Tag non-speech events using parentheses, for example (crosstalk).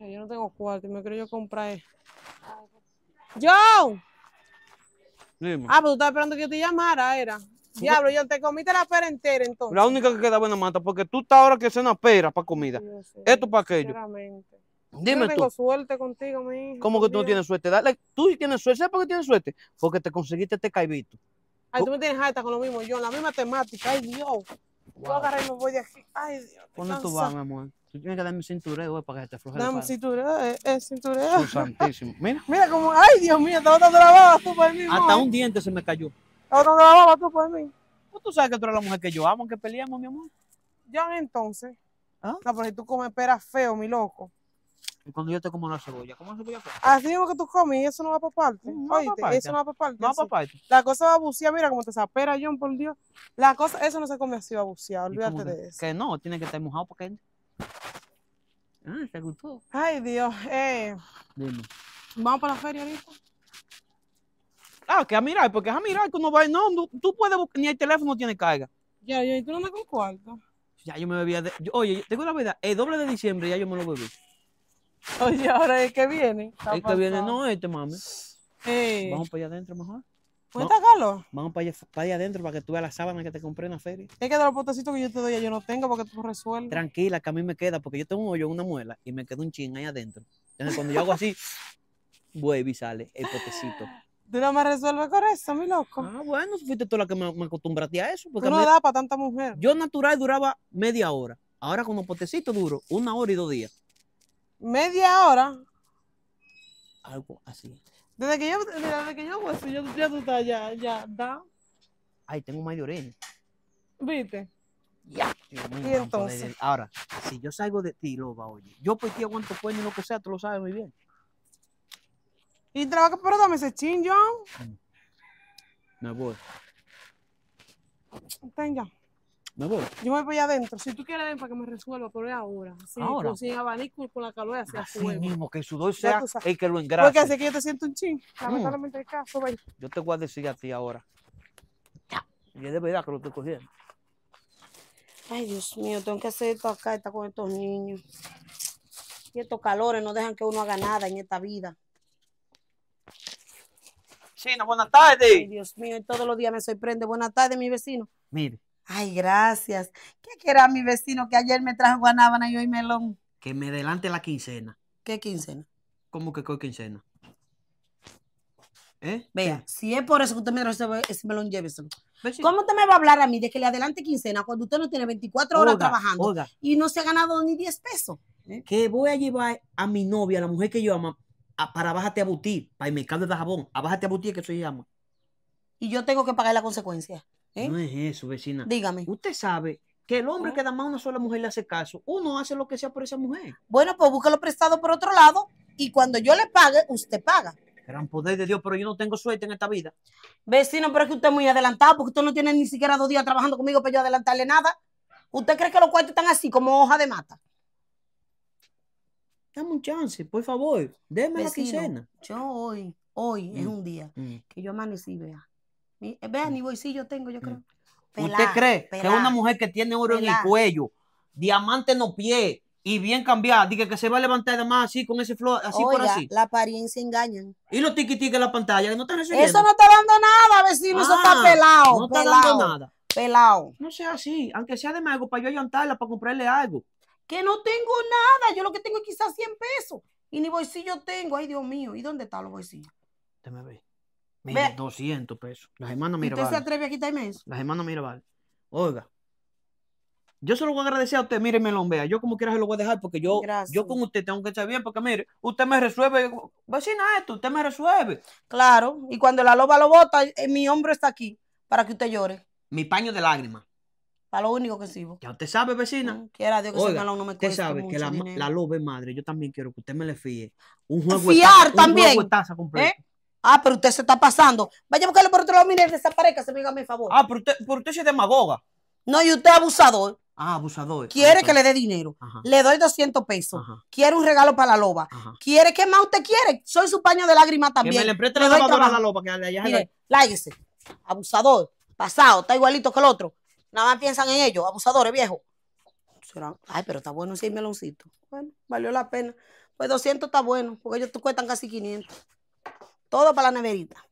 Yo no tengo cuarto me creo yo comprar. ¡Yo! Pues. Ah, pero pues tú estabas esperando que yo te llamara, era. Diablo, yo te comiste la pera entera entonces. La única que queda buena, mata, porque tú estás ahora que es una pera para comida. Esto para aquello. Dime yo no tengo suerte contigo, mi ¿Cómo que tú no tienes suerte? Dale, tú tienes suerte. ¿Sabes por qué tienes suerte? Porque te conseguiste este caibito. Ay, tú me tienes harta con lo mismo yo, la misma temática. Ay, Dios. Voy a agarrar y me voy de aquí. Ay, Dios. ¿Dónde tú vas, mi amor? Tú tienes que darme un cintureo, güey, para que te afloje Dame un cintureo, es eh, Su eh, santísimo. Mira. Mira como, ay, Dios mío, estaba botando la baba tú por mí. Hasta un diente se me cayó. Estaba no la baba tú por mí. Pues tú sabes que tú eres la mujer que yo amo, que peleamos, mi amor. Ya entonces. ¿Ah? No, porque tú comes pera feo, mi loco. Y cuando yo te como una cebolla, ¿cómo una cebolla? Así mismo que tú comes y eso no va para parte. No eso no va para parte. No va para parte. La cosa va a bucear, mira cómo te sapera, John, por Dios. La cosa, eso no se come así, va a bucear, olvídate de eso. Que no, tiene que estar mojado para que Ah, te gustó. Ay, Dios, eh. Dime. Vamos para la feria ahorita. Ah, que a mirar, porque es a mirar que no va. No, no tú puedes buscar, ni el teléfono tiene carga. Ya, ya, y tú no andas con cuarto. Ya, yo me bebía. De, yo, oye, tengo la verdad, el doble de diciembre ya yo me lo bebí. (laughs) Oye, ahora es que viene. El que viene no este, mami. Vamos para allá adentro mejor. ¿Puede sacarlo? Vamos para allá, para allá adentro para que tú veas la sábana que te compré en la feria. Es que de los potecitos que yo te doy yo no tengo porque tú resuelves. Tranquila, que a mí me queda porque yo tengo un hoyo en una muela y me queda un chin ahí adentro. Entonces cuando yo hago así, (laughs) vuelve y sale el potecito. Tú no me resuelves con eso, mi loco. Ah, bueno, fuiste tú la que me, acostumbraste a eso. Porque no me... da para tanta mujer. Yo natural duraba media hora. Ahora con los potecitos duro una hora y dos días media hora. Algo así. Desde que yo, desde que yo yo, ya tú estás, ya, ya, da. Ay, tengo de oreja. ¿Viste? Ya. ¿Y entonces? Ahora, si yo salgo de ti, loba, oye, yo pues ti aguanto cuerno y lo que sea, tú lo sabes muy bien. Y trabaja, pero dame ese chingón no, mm. Me voy. Venga. Yo me voy adentro. Si tú quieres, ven para que me resuelva, por ahora. ahora. Con, sin abanico y con la calor hacia Así fuego. mismo, que el sudor sea el que lo engrase. Porque ¿Hace que yo te siento un ching? Lamentablemente mm. caso, vaya Yo te voy a decir a ti ahora. Y es de verdad que lo estoy cogiendo. Ay, Dios mío, tengo que hacer esto acá, está con estos niños. Y estos calores no dejan que uno haga nada en esta vida. China, buenas tardes. Ay, Dios mío, todos los días me sorprende. Buenas tardes, mi vecino. Mire, Ay, gracias. ¿Qué era mi vecino que ayer me trajo guanábana y hoy melón? Que me adelante la quincena. ¿Qué quincena? ¿Cómo que qué quincena? ¿Eh? Vea, si es por eso que usted me trajo ese melón, lléveselo. ¿Cómo usted me va a hablar a mí de que le adelante quincena cuando usted no tiene 24 horas trabajando y no se ha ganado ni 10 pesos? ¿Eh? Que voy a llevar a mi novia, a la mujer que yo amo, para bájate a butir, para el mercado de jabón, a bájate a butir que eso se llama. Y yo tengo que pagar la consecuencia. ¿Eh? No es eso, vecina. Dígame. Usted sabe que el hombre que da más a una sola mujer le hace caso. Uno hace lo que sea por esa mujer. Bueno, pues búscalo prestado por otro lado y cuando yo le pague, usted paga. Gran poder de Dios, pero yo no tengo suerte en esta vida. Vecino, pero es que usted es muy adelantado porque usted no tiene ni siquiera dos días trabajando conmigo para yo adelantarle nada. ¿Usted cree que los cuartos están así como hoja de mata? Dame un chance, por favor. Deme la quincena. Yo hoy, hoy es mm, un día mm. que yo amanecí, vea eh, Vean, mm. ni bolsillo tengo, yo mm. creo. ¿Usted cree que una mujer que tiene oro en el cuello, diamante en los pies y bien cambiada, diga que se va a levantar además así con ese flor, así por así? La apariencia engaña ¿Y los tiquitis en la pantalla? no Eso no está dando nada, vecino, eso está ah, pelado. No está dando nada. Pelado. No sea así, aunque sea de mago para yo ayuntarla, para comprarle algo. Que no tengo nada, yo lo que tengo es quizás 100 pesos. Y ni bolsillo tengo, ay Dios mío, ¿y dónde están los bolsillos? me ve. 200 pesos. Las hermanas Mirabal. ¿Usted se atreve a quitarme eso? Las hermanas vale Oiga, yo se lo voy a agradecer a usted, mire, me lo vea. Yo como quiera se lo voy a dejar porque yo, yo con usted tengo que estar bien, porque mire, usted me resuelve, vecina esto, usted me resuelve. Claro, y cuando la loba lo bota, eh, mi hombre está aquí para que usted llore. Mi paño de lágrimas. Para lo único que sirvo. Ya usted sabe, vecina. Mm, que Oiga, no Usted sabe que la, loba es madre, yo también quiero que usted me le fíe. Un juego de taza, también. completo. ¿Eh? Ah, pero usted se está pasando. Vaya a buscarle por otro lado, mire, desaparezca, se me diga a mi favor. Ah, pero usted, pero usted es demagoga. No, y usted es abusador. Ah, abusador. Quiere que le dé dinero. Le doy 200 pesos. Quiere un regalo para la loba. Quiere, ¿qué más usted quiere? Soy su paño de lágrimas también. Que le preste la lavadora a la loba. Que allá láguese. Abusador. Pasado. Está igualito que el otro. Nada más piensan en ellos. Abusadores, viejo. Ay, pero está bueno ese meloncito. Bueno, valió la pena. Pues 200 está bueno, porque ellos te cuestan casi 500. Todo para la neverita.